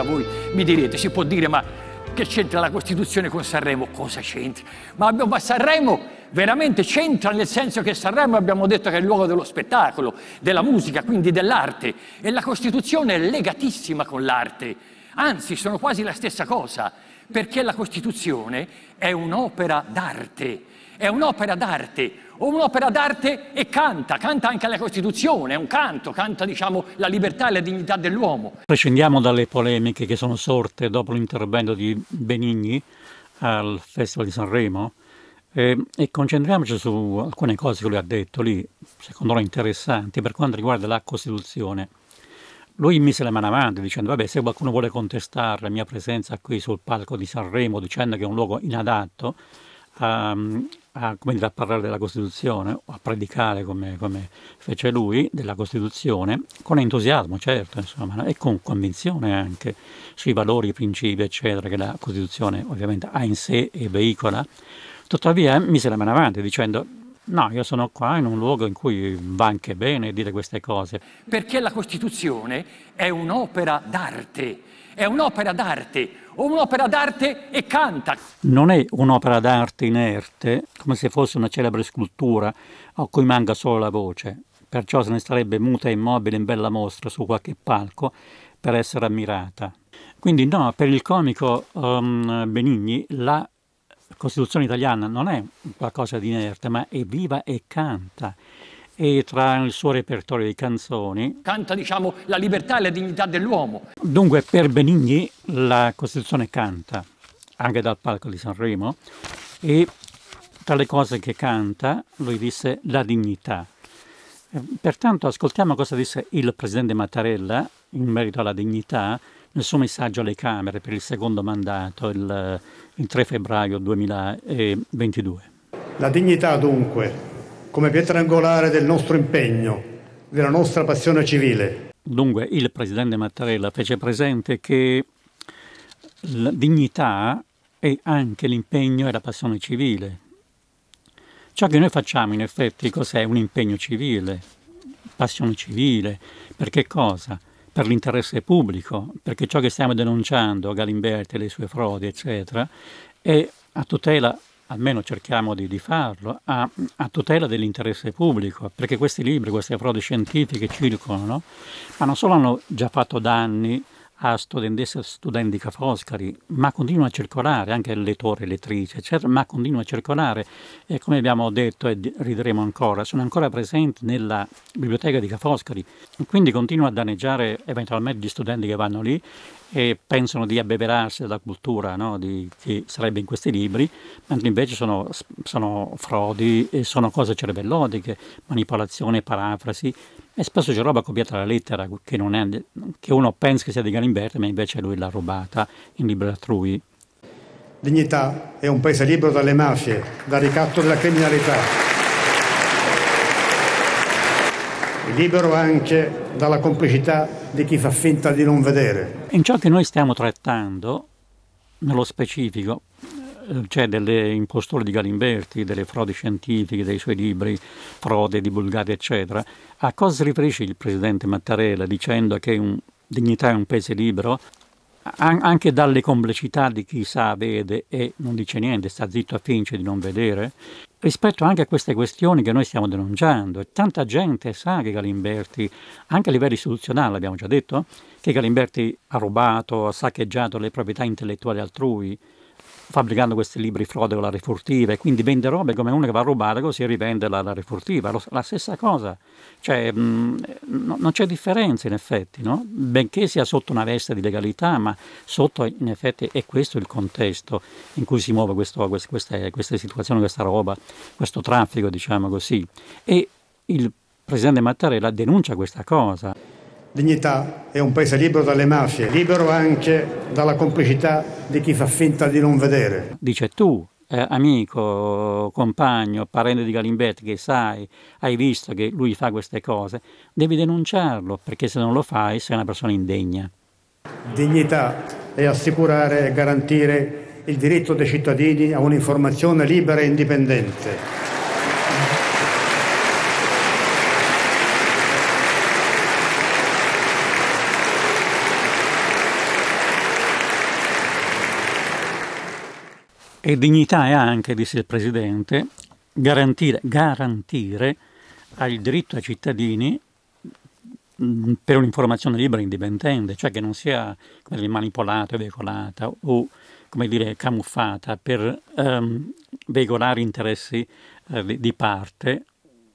Ora voi mi direte, si può dire, ma che c'entra la Costituzione con Sanremo? Cosa c'entra? Ma, ma Sanremo veramente c'entra nel senso che Sanremo abbiamo detto che è il luogo dello spettacolo, della musica, quindi dell'arte. E la Costituzione è legatissima con l'arte. Anzi, sono quasi la stessa cosa, perché la Costituzione è un'opera d'arte. È un'opera d'arte un'opera d'arte e canta, canta anche la Costituzione, è un canto, canta diciamo, la libertà e la dignità dell'uomo. Prescindiamo dalle polemiche che sono sorte dopo l'intervento di Benigni al Festival di Sanremo eh, e concentriamoci su alcune cose che lui ha detto lì, secondo me interessanti, per quanto riguarda la Costituzione. Lui mise la mano avanti dicendo, vabbè, se qualcuno vuole contestare la mia presenza qui sul palco di Sanremo dicendo che è un luogo inadatto, um, a, dire, a, parlare della Costituzione, a predicare come, come, fece lui della Costituzione, con entusiasmo certo, insomma, e con convinzione anche sui valori, i principi, eccetera, che la Costituzione ovviamente ha in sé e veicola. Tuttavia eh, mise la mano avanti dicendo no, io sono qua in un luogo in cui va anche bene dire queste cose. Perché la Costituzione è un'opera d'arte, è un'opera d'arte, un'opera d'arte e canta. Non è un'opera d'arte inerte, come se fosse una celebre scultura a cui manca solo la voce, perciò se ne starebbe muta e immobile in bella mostra su qualche palco per essere ammirata. Quindi no, per il comico um, Benigni la Costituzione italiana non è qualcosa di inerte, ma è viva e canta e tra il suo repertorio di canzoni. Canta, diciamo, la libertà e la dignità dell'uomo. Dunque, per Benigni la Costituzione canta, anche dal palco di Sanremo, e tra le cose che canta, lui disse la dignità. Pertanto ascoltiamo cosa disse il Presidente Mattarella in merito alla dignità nel suo messaggio alle Camere per il secondo mandato il, il 3 febbraio 2022. La dignità dunque come pietra angolare del nostro impegno, della nostra passione civile. Dunque il presidente Mattarella fece presente che la dignità è anche l'impegno e la passione civile. Ciò che noi facciamo in effetti cos'è? Un impegno civile, passione civile, per che cosa? Per l'interesse pubblico, perché ciò che stiamo denunciando, Galimberti le sue frodi, eccetera, è a tutela almeno cerchiamo di, di farlo, a, a, tutela dell'interesse pubblico, perché questi libri, queste frodi scientifiche circolano, ma non solo hanno già fatto danni a studentesse e studenti di cafoscari, ma continua a circolare, anche il lettore, lettrice, eccetera, ma continua a circolare e come abbiamo detto e rideremo ancora, sono ancora presenti nella biblioteca di Cafoscari, quindi continua a danneggiare eventualmente gli studenti che vanno lì e pensano di abbeverarsi dalla cultura no? di, che sarebbe in questi libri, mentre invece sono, sono frodi, sono cose cervellotiche, manipolazione, parafrasi, e spesso c'è roba copiata alla lettera che, è, che uno pensa che sia di Galimberti, ma invece lui l'ha rubata in libro altrui. Dignità è un paese libero dalle mafie, dal ricatto della criminalità. E libero anche dalla complicità di chi fa finta di non vedere. In ciò che noi stiamo trattando, nello specifico, cioè delle imposture di Galimberti, delle frodi scientifiche, dei suoi libri, frode divulgate eccetera, a cosa si riferisce il presidente Mattarella dicendo che un, dignità è un paese libero? An- anche dalle complicità di chi sa, vede e non dice niente, sta zitto a finge di non vedere, rispetto anche a queste questioni che noi stiamo denunciando. E tanta gente sa che Galimberti, anche a livello istituzionale, abbiamo già detto, che Galimberti ha rubato, ha saccheggiato le proprietà intellettuali altrui, fabbricando questi libri frode con la refurtiva e quindi vende robe come uno che va a rubare così rivende la, la refurtiva, Lo, la stessa cosa, cioè mh, mm, no, non c'è differenza in effetti, no? benché sia sotto una veste di legalità, ma sotto in effetti è questo il contesto in cui si muove questo, queste, queste, queste situazioni, questa roba, questo traffico diciamo così e il presidente Mattarella denuncia questa cosa. Dignità è un paese libero dalle mafie, libero anche dalla complicità di chi fa finta di non vedere. Dice tu, eh, amico, compagno, parente di Galimberti che sai, hai visto che lui fa queste cose, devi denunciarlo perché se non lo fai sei una persona indegna. Dignità è assicurare e garantire il diritto dei cittadini a un'informazione libera e indipendente. e dignità è anche, disse il Presidente, garantire, garantire il diritto ai cittadini mm, per un'informazione libera e indipendente, cioè che non sia dire, manipolata, veicolata o come dire, camuffata per ehm, veicolare interessi eh, di parte,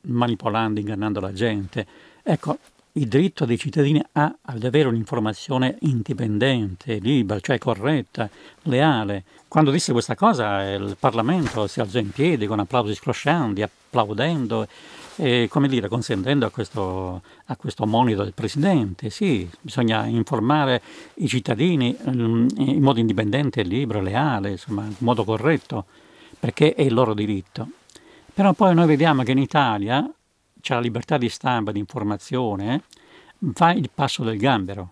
manipolando, ingannando la gente. Ecco, il diritto dei cittadini a, ad avere un'informazione indipendente, libera, cioè corretta, leale. Quando disse questa cosa il Parlamento si alzò in piedi con applausi scroscianti, applaudendo e, come dire, consentendo a questo, a questo monito del Presidente. Sì, bisogna informare i cittadini mm, in modo indipendente, libero, leale, insomma, in modo corretto, perché è il loro diritto. Però poi noi vediamo che in Italia c'è la libertà di stampa, di informazione, fa il passo del gambero.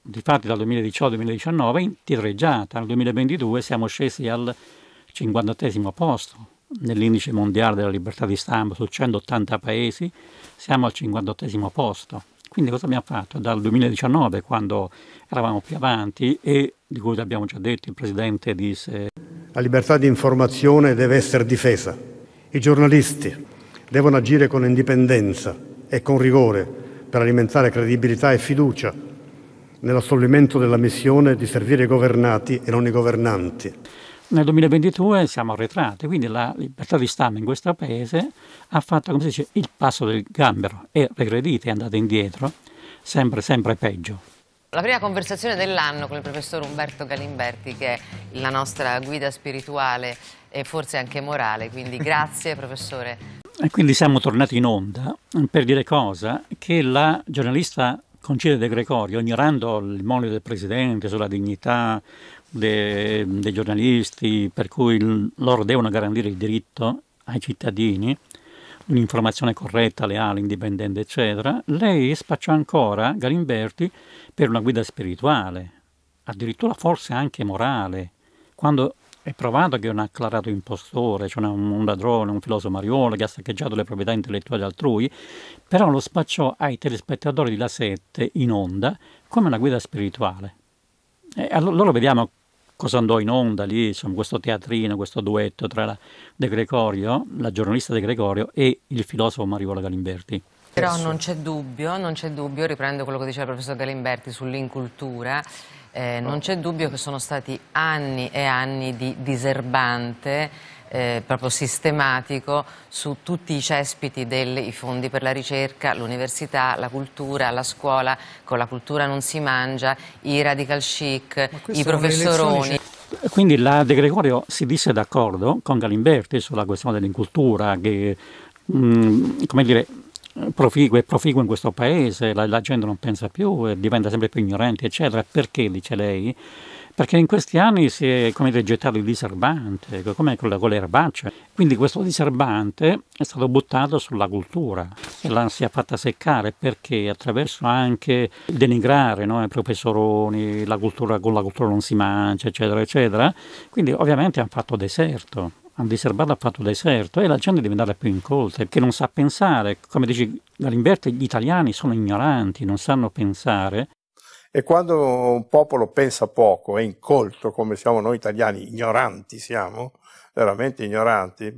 Difatti dal 2018-2019 in tireggiata, nel 2022 siamo scesi al 58 posto nell'indice mondiale della libertà di stampa su 180 paesi, siamo al 58 posto. Quindi cosa abbiamo fatto? Dal 2019, quando eravamo più avanti e di cui abbiamo già detto, il Presidente disse... La libertà di informazione deve essere difesa. I giornalisti, devono agire con indipendenza e con rigore per alimentare credibilità e fiducia nell'assolvimento della missione di servire i governati e non i governanti. Nel 2022 siamo arretrati, quindi la libertà di stampa in questo paese ha fatto, come si dice, il passo del gambero, è regredita, è andata indietro, sempre, sempre peggio. La prima conversazione dell'anno con il professor Umberto Galimberti, che è la nostra guida spirituale e forse anche morale, quindi grazie professore e quindi siamo tornati in onda per dire cosa? Che la giornalista Concile De Gregorio, ignorando il monito del Presidente sulla dignità dei, dei giornalisti, per cui loro devono garantire il diritto ai cittadini, un'informazione corretta, leale, indipendente, eccetera, lei spacciò ancora Galimberti per una guida spirituale, addirittura forse anche morale, quando è provato che è un acclarato impostore, cioè un, ladrone, un filosofo mariolo che ha saccheggiato le proprietà intellettuali altrui, però lo spacciò ai telespettatori di La 7 in onda come una guida spirituale. E allora vediamo cosa andò in onda lì, insomma, questo teatrino, questo duetto tra la De Gregorio, la giornalista De Gregorio e il filosofo Mariola Galimberti. Però non c'è dubbio, non c'è dubbio, riprendo quello che diceva il professor Galimberti sull'incultura, eh, non c'è dubbio che sono stati anni e anni di diserbante eh, proprio sistematico su tutti i cespiti dei fondi per la ricerca, l'università, la cultura, la scuola, con la cultura non si mangia, i radical chic, i professoroni. Cioè. Quindi la De Gregorio si disse d'accordo con Galimberti sulla questione dell'incultura, che mh, mm, come dire, proficuo e in questo paese, la, la gente non pensa più, diventa sempre più ignorante, eccetera. Perché, dice lei? Perché in questi anni si è come dire, gettato il diserbante, come con, con le erbacce. Quindi questo diserbante è stato buttato sulla cultura e la si è fatta seccare perché attraverso anche denigrare no, i professoroni, la cultura, con la cultura non si mangia, eccetera, eccetera. Quindi ovviamente hanno fatto deserto a diserbarla ha fatto deserto e la gente deve andare più incolta perché non sa pensare. Come dici Galimberti, gli italiani sono ignoranti, non sanno pensare. E quando un popolo pensa poco, è incolto come siamo noi italiani, ignoranti siamo, veramente ignoranti.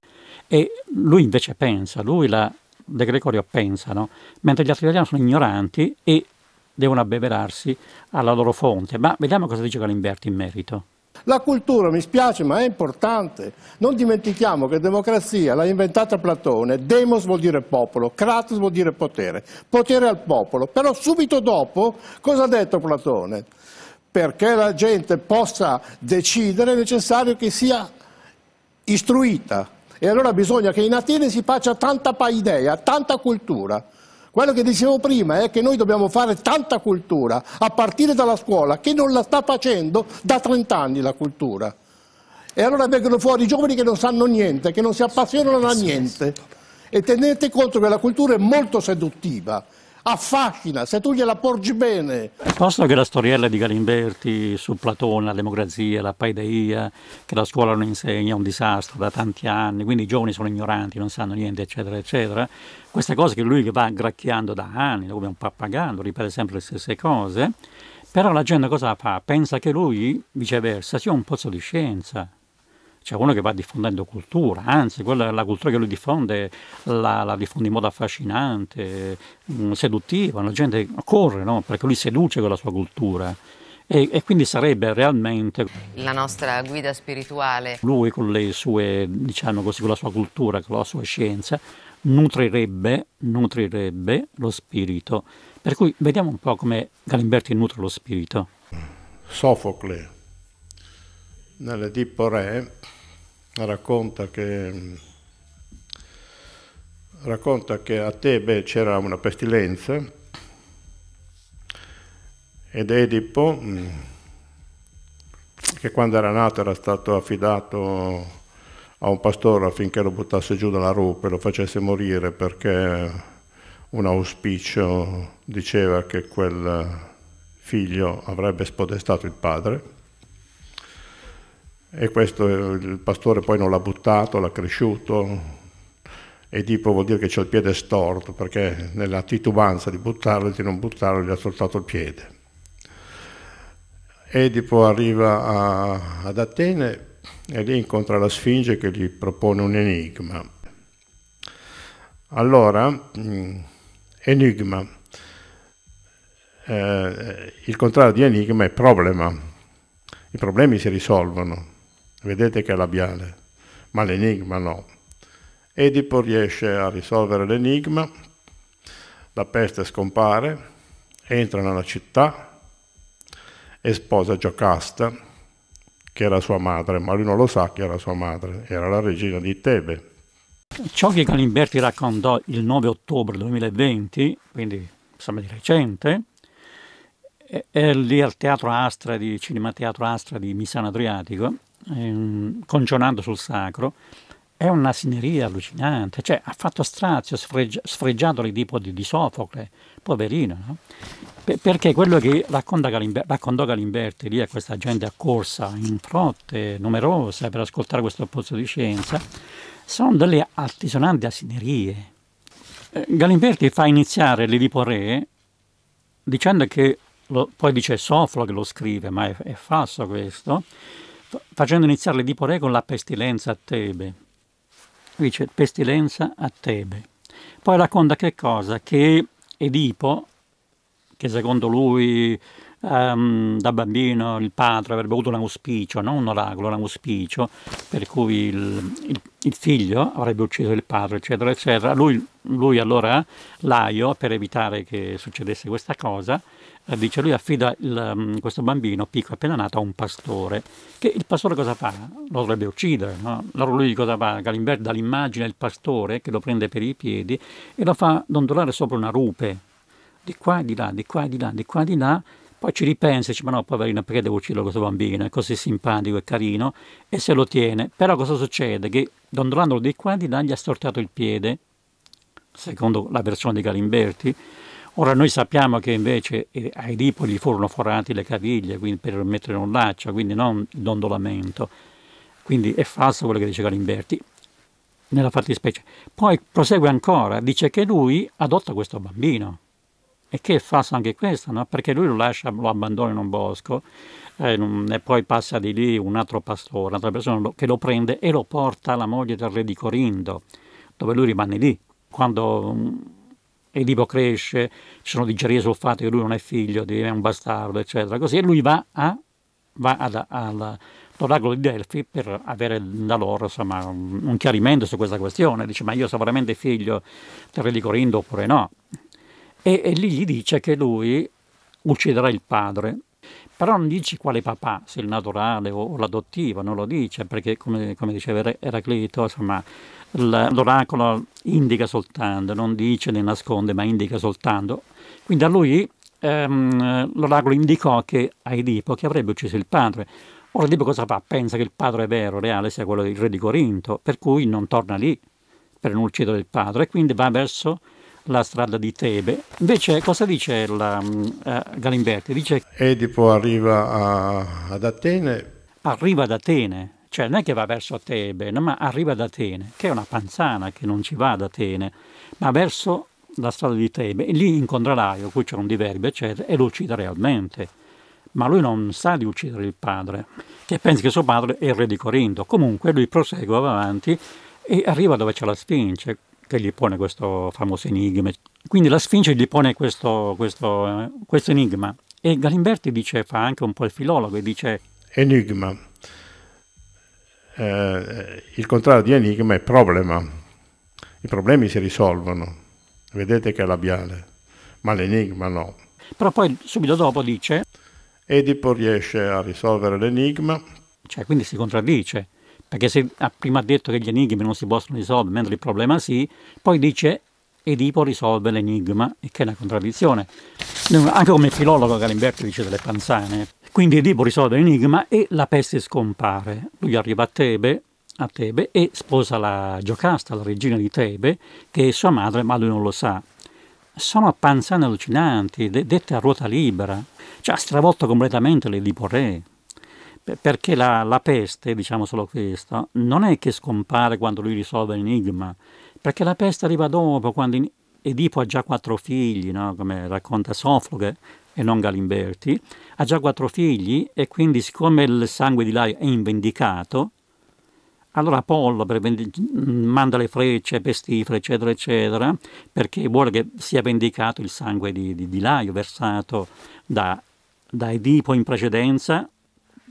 E lui invece pensa, lui la De Gregorio pensano, mentre gli altri italiani sono ignoranti e devono abbeverarsi alla loro fonte. Ma vediamo cosa dice Galimberti in merito. La cultura, mi spiace, ma è importante. Non dimentichiamo che democrazia l'ha inventata Platone, demos vuol dire popolo, kratos vuol dire potere, potere al popolo. Però subito dopo cosa ha detto Platone? Perché la gente possa decidere è necessario che sia istruita. E allora bisogna che in Atene si faccia tanta paideia, tanta cultura. Quello che dicevo prima è che noi dobbiamo fare tanta cultura, a partire dalla scuola, che non la sta facendo da 30 anni la cultura. E allora vengono fuori i giovani che non sanno niente, che non si appassionano a niente. E tenete conto che la cultura è molto seduttiva affascina, se tu gliela porgi bene. Posto che la storiella di Galimberti su Platone, la democrazia, la paideia, che la scuola non insegna, è un disastro da tanti anni, quindi i giovani sono ignoranti, non sanno niente, eccetera, eccetera, queste cose che lui va gracchiando da anni, come un pappagallo, ripete sempre le stesse cose, però la gente cosa fa? Pensa che lui, viceversa, sia un pozzo di scienza c'è uno che va diffondendo cultura, anzi quella, la cultura che lui diffonde la, la diffonde in modo affascinante, mh, mm, seduttiva, la gente corre no? perché lui seduce con la sua cultura. E, e, quindi sarebbe realmente la nostra guida spirituale. Lui con le sue, diciamo così, con la sua cultura, con la sua scienza, nutrirebbe, nutrirebbe lo spirito. Per cui vediamo un po' come Galimberti nutre lo spirito. Sofocle, nelle Tippo Re, racconta che, racconta che a Tebe c'era una pestilenza ed Edipo, mm, che quando era nato era stato affidato a un pastore affinché lo buttasse giù dalla rupe, lo facesse morire perché un auspicio diceva che quel figlio avrebbe spodestato il padre e questo il pastore poi non l'ha buttato, l'ha cresciuto Edipo vuol dire che c'è il piede storto perché nella titubanza di buttarlo e di non buttarlo gli ha soltato il piede. Edipo arriva a, ad Atene e lì incontra la Sfinge che gli propone un enigma. Allora, mm, enigma, eh, il contrario di enigma è problema, i problemi si risolvono, Vedete che è labiale, ma l'enigma no. Edipo riesce a risolvere l'enigma, la peste scompare, entra nella città e sposa Giocasta, che era sua madre, ma lui non lo sa che era sua madre, era la regina di Tebe. Ciò che Galimberti raccontò il 9 ottobre 2020, quindi insomma di recente, è, lì al Teatro Astra di Cinema Teatro Astra di Misano Adriatico, ehm, concionando sul sacro, è una sineria allucinante, cioè ha fatto strazio, sfreg- sfregiato l'Edipo di, di Sofocle, poverino, no? P- perché quello che racconta Galimber- raccontò Galimberti lì a questa gente accorsa in frotte, numerose per ascoltare questo pozzo di scienza, sono delle altisonanti asinerie. Eh, Galimberti fa iniziare l'Edipo Re dicendo che, lo, poi dice Sofocle che lo scrive, ma è, è falso questo, facendo iniziare l'Edipo Re con la pestilenza a Tebe. Dice pestilenza a Tebe. Poi racconta che cosa? Che Edipo, che secondo lui um, da bambino il padre avrebbe avuto un auspicio, non un oracolo, un auspicio, per cui il, il, il figlio avrebbe ucciso il padre, eccetera, eccetera. Lui, lui allora, Laio, per evitare che succedesse questa cosa, eh, dice lui affida il, mm, questo bambino picco appena nato a un pastore che il pastore cosa fa? lo dovrebbe uccidere no? allora lui cosa fa? Galimberto dà l'immagine del pastore che lo prende per i piedi e lo fa dondolare sopra una rupe di qua e di là, di qua e di là, di qua e di là poi ci ripensa e dice, ma no, poverino, perché devo uccidere questo bambino? È così simpatico e carino, e se lo tiene. Però cosa succede? Che Dondolando dei Quandida gli ha stortato il piede, secondo la versione di Galimberti. Ora noi sappiamo che invece eh, ai Edipo furono forati le caviglie quindi, per mettere un laccio, quindi non il dondolamento. Quindi è falso quello che dice Galimberti nella fattispecie. Poi prosegue ancora, dice che lui adotta questo bambino e che è falso anche questo, no? perché lui lo lascia, lo abbandona in un bosco eh, e poi passa di lì un altro pastore, un'altra persona che lo prende e lo porta alla moglie del re di Corindo, dove lui rimane lì. Quando mm, Edipo cresce, ci sono digerie sul fatto che lui non è figlio, è un bastardo, eccetera, così, e lui va, a, va ad, al, all'oracolo di Delfi per avere da loro insomma, un chiarimento su questa questione, dice ma io sono veramente figlio del re di Corindo oppure no e, e lì gli dice che lui ucciderà il padre. Però non dice quale papà, se il naturale o, l'adottivo, non lo dice, perché come, come diceva Eraclito, insomma, l'oracolo indica soltanto, non dice né nasconde, ma indica soltanto. Quindi a lui ehm, l'oracolo indicò che a Edipo che avrebbe ucciso il padre. Ora Edipo cosa fa? Pensa che il padre vero, reale, sia quello del re di Corinto, per cui non torna lì per non uccidere il padre, e quindi va verso la strada di Tebe. Invece cosa dice la, uh, Galimberti? Dice Edipo arriva a, ad Atene. Arriva ad Atene, cioè non è che va verso Tebe, no, ma arriva ad Atene, che è una panzana che non ci va ad Atene, ma verso la strada di Tebe e lì incontra o qui c'è un diverbio, eccetera, e lo uccide realmente. Ma lui non sa di uccidere il padre, che pensa che suo padre è il re di Corinto. Comunque lui prosegue, va avanti e arriva dove c'è la Sfinge che gli pone questo famoso enigma. Quindi la Sfinge gli pone questo, questo, questo enigma e Galimberti dice, fa anche un po' il filologo e dice... Enigma. Eh, il contrario di enigma è problema. I problemi si risolvono, vedete che è labiale, ma l'enigma no. Però poi subito dopo dice... Edipo riesce a risolvere l'enigma. Cioè, quindi si contraddice. Perché se ha prima detto che gli enigmi non si possono risolvere, mentre il problema sì, poi dice Edipo risolve l'enigma, e che è una contraddizione. Anche come filologo Galimberti dice delle panzane. Quindi Edipo risolve l'enigma e la peste scompare. Lui arriva a Tebe, a Tebe e sposa la Giocasta, la regina di Tebe, che è sua madre, ma lui non lo sa. Sono panzane allucinanti, dette a ruota libera. Cioè ha stravolto completamente l'Edipo re perché la, la, peste, diciamo solo questo, non è che scompare quando lui risolve l'enigma, perché la peste arriva dopo, quando Edipo ha già quattro figli, no? come racconta Sofloge e non Galimberti, ha già quattro figli e quindi siccome il sangue di Laio è invendicato, allora Apollo manda le frecce, pestifere, eccetera, eccetera, perché vuole che sia vendicato il sangue di, di, di Laio versato da, da Edipo in precedenza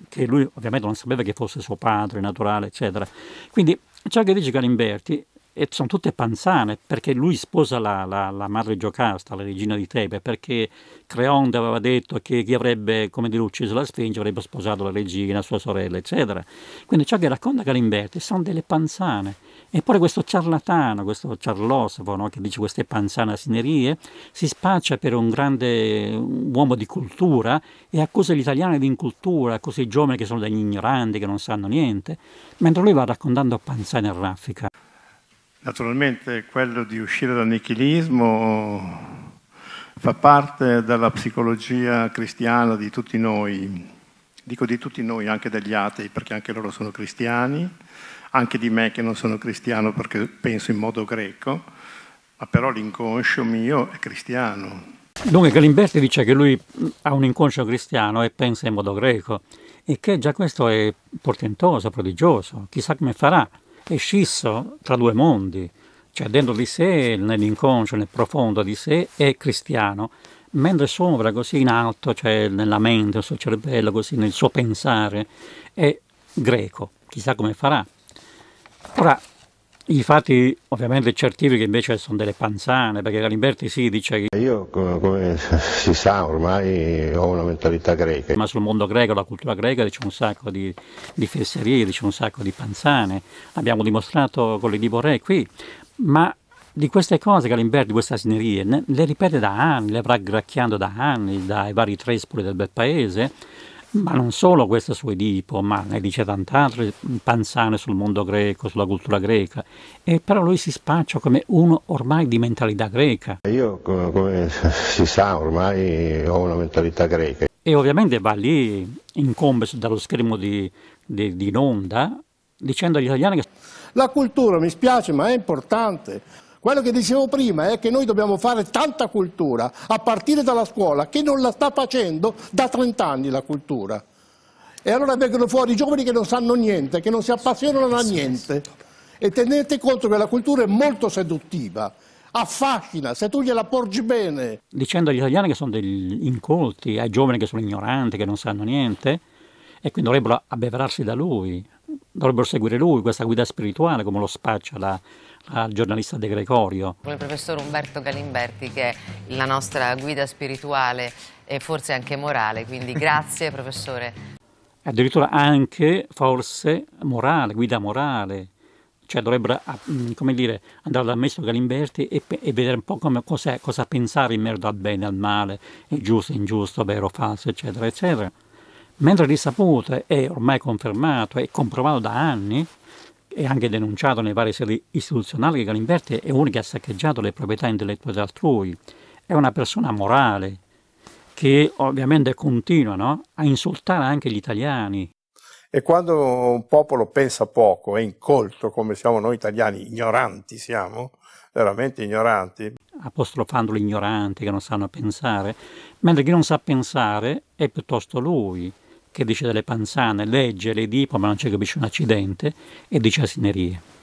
che lui ovviamente non sapeva che fosse suo padre naturale, eccetera. Quindi ciò che dice Galimberti e sono tutte panzane, perché lui sposa la, la, la, madre Giocasta, la regina di Tebe, perché Creonte aveva detto che chi avrebbe, come dire, ucciso la Sfinge avrebbe sposato la regina, sua sorella, eccetera. Quindi ciò che racconta Galimberti sono delle panzane. Eppure questo ciarlatano, questo ciarlosofo no, che dice queste panzana sinerie, si spaccia per un grande uomo di cultura e accusa gli italiani di incultura, accusa i giovani che sono degli ignoranti, che non sanno niente, mentre lui va raccontando panzane e raffica. Naturalmente quello di uscire dal nichilismo fa parte della psicologia cristiana di tutti noi, dico di tutti noi, anche degli atei, perché anche loro sono cristiani, anche di me che non sono cristiano perché penso in modo greco, ma però l'inconscio mio è cristiano. Dunque Galimberti dice che lui ha un inconscio cristiano e pensa in modo greco e che già questo è portentoso, prodigioso, chissà come farà. È scisso tra due mondi, cioè dentro di sé, nell'inconscio, nel profondo di sé, è cristiano, mentre sopra, così in alto, cioè nella mente, nel suo cervello, così nel suo pensare, è greco. Chissà come farà. Ora, i fatti ovviamente certificano invece sono delle panzane, perché Galimberti si sì, dice che... Io, come si sa, ormai ho una mentalità greca. Ma sul mondo greco, la cultura greca, c'è un sacco di, di fesserie, c'è un sacco di panzane. Abbiamo dimostrato con le divorè qui, ma di queste cose Galimberti, queste asinerie, le ripete da anni, le avrà gracchiando da anni dai vari trespoli del bel paese, ma non solo questo suo Edipo, ma ne dice tant'altro, Panzane sul mondo greco, sulla cultura greca, e però lui si spaccia come uno ormai di mentalità greca. Io, come si sa, ormai ho una mentalità greca. E ovviamente va lì, incombe dallo schermo di, di, di Nonda, dicendo agli italiani che... La cultura, mi spiace, ma è importante. Quello che dicevo prima è che noi dobbiamo fare tanta cultura, a partire dalla scuola, che non la sta facendo da 30 anni la cultura. E allora vengono fuori i giovani che non sanno niente, che non si appassionano a niente. E tenete conto che la cultura è molto seduttiva affascina se tu gliela porgi bene. Dicendo agli italiani che sono degli incolti, ai giovani che sono ignoranti, che non sanno niente, e quindi dovrebbero abbeverarsi da lui, dovrebbero seguire lui, questa guida spirituale, come lo spaccia la, al giornalista De Gregorio. Con il professor Umberto Galimberti che è la nostra guida spirituale e forse anche morale, quindi grazie professore. Addirittura anche forse morale, guida morale, cioè dovrebbero mm, come dire, andare dal maestro Galimberti e, e vedere un po' come, cosa, cosa pensare in merito al bene, al male, è giusto, ingiusto, vero, falso, eccetera, eccetera. Mentre di sapute è ormai confermato e comprovato da anni e anche denunciato nelle varie sedi istituzionali che Galimberti è uno che ha saccheggiato le proprietà intellettuali altrui, è una persona morale che ovviamente continua no? a insultare anche gli italiani. E quando un popolo pensa poco, è incolto come siamo noi italiani, ignoranti siamo, veramente ignoranti. Apostrofando gli ignoranti che non sanno pensare, mentre chi non sa pensare è piuttosto lui che dice delle panzane, legge, le dipo, ma non ci capisce un accidente e dice asinerie.